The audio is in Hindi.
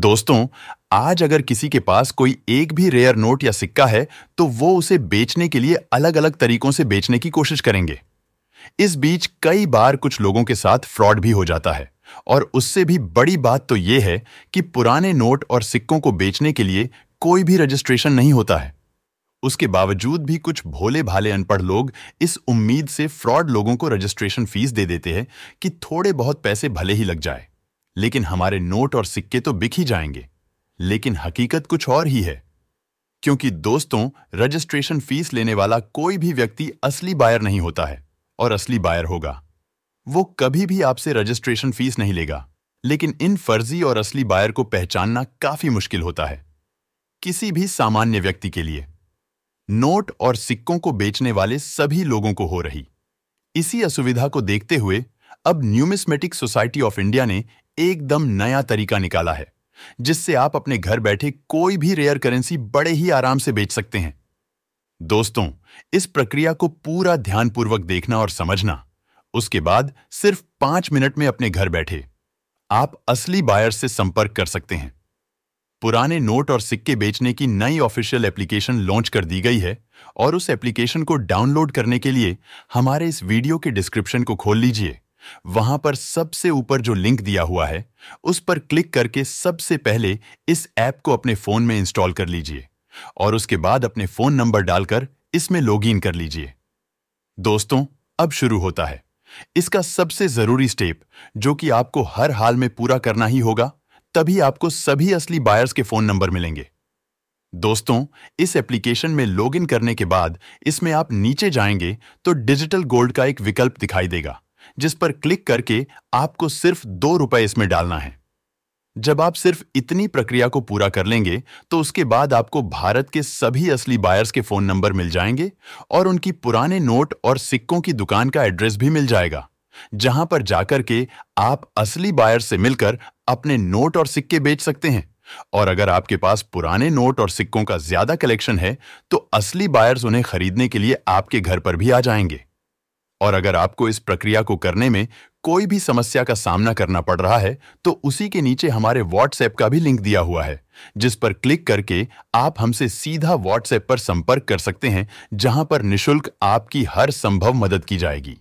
दोस्तों आज अगर किसी के पास कोई एक भी रेयर नोट या सिक्का है तो वो उसे बेचने के लिए अलग अलग तरीकों से बेचने की कोशिश करेंगे इस बीच कई बार कुछ लोगों के साथ फ्रॉड भी हो जाता है और उससे भी बड़ी बात तो यह है कि पुराने नोट और सिक्कों को बेचने के लिए कोई भी रजिस्ट्रेशन नहीं होता है उसके बावजूद भी कुछ भोले भाले अनपढ़ लोग इस उम्मीद से फ्रॉड लोगों को रजिस्ट्रेशन फीस दे देते हैं कि थोड़े बहुत पैसे भले ही लग जाए लेकिन हमारे नोट और सिक्के तो बिक ही जाएंगे लेकिन हकीकत कुछ और ही है क्योंकि दोस्तों रजिस्ट्रेशन फीस लेने वाला कोई भी व्यक्ति असली बायर नहीं होता है और असली बायर होगा वो कभी भी आपसे रजिस्ट्रेशन फीस नहीं लेगा लेकिन इन फर्जी और असली बायर को पहचानना काफी मुश्किल होता है किसी भी सामान्य व्यक्ति के लिए नोट और सिक्कों को बेचने वाले सभी लोगों को हो रही इसी असुविधा को देखते हुए अब न्यूमिस्मेटिक सोसाइटी ऑफ इंडिया ने एकदम नया तरीका निकाला है जिससे आप अपने घर बैठे कोई भी रेयर करेंसी बड़े ही आराम से बेच सकते हैं दोस्तों इस प्रक्रिया को पूरा ध्यानपूर्वक देखना और समझना उसके बाद सिर्फ पांच मिनट में अपने घर बैठे आप असली बायर से संपर्क कर सकते हैं पुराने नोट और सिक्के बेचने की नई ऑफिशियल एप्लीकेशन लॉन्च कर दी गई है और उस एप्लीकेशन को डाउनलोड करने के लिए हमारे इस वीडियो के डिस्क्रिप्शन को खोल लीजिए वहां पर सबसे ऊपर जो लिंक दिया हुआ है उस पर क्लिक करके सबसे पहले इस ऐप को अपने फोन में इंस्टॉल कर लीजिए और उसके बाद अपने फोन नंबर डालकर इसमें लॉगिन कर लीजिए दोस्तों अब शुरू होता है इसका सबसे जरूरी स्टेप जो कि आपको हर हाल में पूरा करना ही होगा तभी आपको सभी असली बायर्स के फोन नंबर मिलेंगे दोस्तों इस एप्लीकेशन में लॉगिन करने के बाद इसमें आप नीचे जाएंगे तो डिजिटल गोल्ड का एक विकल्प दिखाई देगा जिस पर क्लिक करके आपको सिर्फ दो रुपए इसमें डालना है जब आप सिर्फ इतनी प्रक्रिया को पूरा कर लेंगे तो उसके बाद आपको भारत के सभी असली बायर्स के फोन नंबर मिल जाएंगे और उनकी पुराने नोट और सिक्कों की दुकान का एड्रेस भी मिल जाएगा जहां पर जाकर के आप असली बायर से मिलकर अपने नोट और सिक्के बेच सकते हैं और अगर आपके पास पुराने नोट और सिक्कों का ज्यादा कलेक्शन है तो असली बायर्स उन्हें खरीदने के लिए आपके घर पर भी आ जाएंगे और अगर आपको इस प्रक्रिया को करने में कोई भी समस्या का सामना करना पड़ रहा है तो उसी के नीचे हमारे व्हाट्सएप का भी लिंक दिया हुआ है जिस पर क्लिक करके आप हमसे सीधा व्हाट्सएप पर संपर्क कर सकते हैं जहां पर निशुल्क आपकी हर संभव मदद की जाएगी